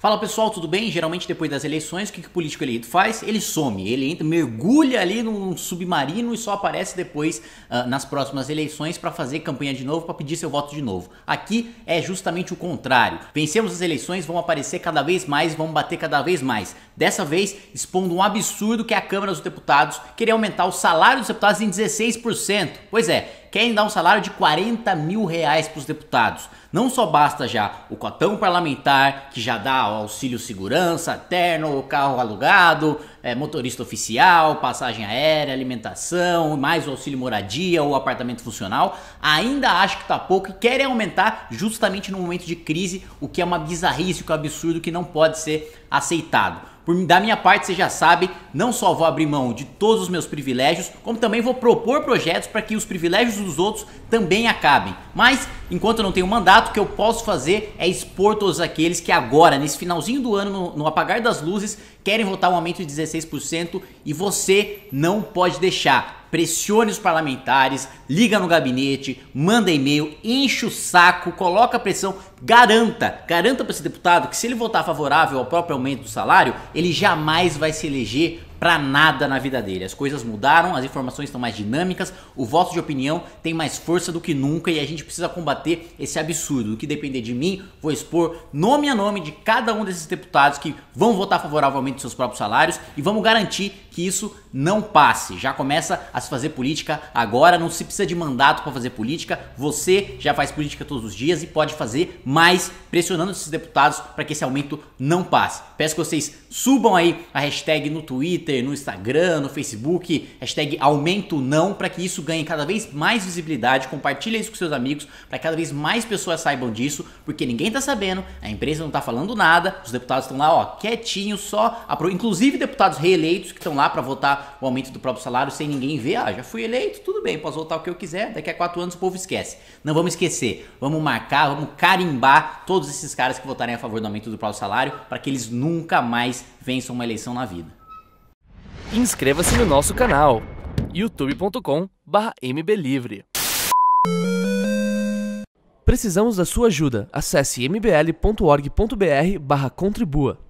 Fala pessoal, tudo bem? Geralmente depois das eleições, o que, que o político eleito faz? Ele some, ele entra, mergulha ali num submarino e só aparece depois uh, nas próximas eleições para fazer campanha de novo, para pedir seu voto de novo. Aqui é justamente o contrário. Vencemos as eleições, vão aparecer cada vez mais, vão bater cada vez mais. Dessa vez, expondo um absurdo que é a Câmara dos Deputados querer aumentar o salário dos deputados em 16%. Pois é, querem dar um salário de 40 mil reais para os deputados. Não só basta já o cotão parlamentar, que já dá auxílio segurança, terno, carro alugado, é, motorista oficial, passagem aérea, alimentação, mais o auxílio moradia ou apartamento funcional, ainda acho que tá pouco e querem aumentar justamente no momento de crise, o que é uma bizarrice, o que é um absurdo que não pode ser aceitado. Por, da minha parte, você já sabe, não só vou abrir mão de todos os meus privilégios, como também vou propor projetos para que os privilégios dos outros também acabem. Mas, enquanto eu não tenho mandato, o que eu posso fazer é expor todos aqueles que agora, nesse finalzinho do ano, no, no apagar das luzes, querem votar um aumento de 16% e você não pode deixar pressione os parlamentares, liga no gabinete, manda e-mail, enche o saco, coloca pressão, garanta, garanta para esse deputado que se ele votar favorável ao próprio aumento do salário, ele jamais vai se eleger para nada na vida dele. As coisas mudaram, as informações estão mais dinâmicas, o voto de opinião tem mais força do que nunca e a gente precisa combater esse absurdo. Do que depender de mim, vou expor nome a nome de cada um desses deputados que vão votar favoravelmente dos seus próprios salários e vamos garantir que isso não passe. Já começa a se fazer política agora, não se precisa de mandato para fazer política. Você já faz política todos os dias e pode fazer mais pressionando esses deputados para que esse aumento não passe. Peço que vocês subam aí a hashtag no Twitter Twitter, no Instagram, no Facebook, hashtag aumento não, para que isso ganhe cada vez mais visibilidade. Compartilha isso com seus amigos, para que cada vez mais pessoas saibam disso, porque ninguém está sabendo, a imprensa não está falando nada, os deputados estão lá, ó, quietinho, só, apro... inclusive deputados reeleitos que estão lá para votar o aumento do próprio salário sem ninguém ver, ah, já fui eleito, tudo bem, posso votar o que eu quiser, daqui a quatro anos o povo esquece. Não vamos esquecer, vamos marcar, vamos carimbar todos esses caras que votarem a favor do aumento do próprio salário, para que eles nunca mais vençam uma eleição na vida inscreva-se no nosso canal youtube.com/mblivre. Precisamos da sua ajuda. Acesse mbl.org.br/contribua.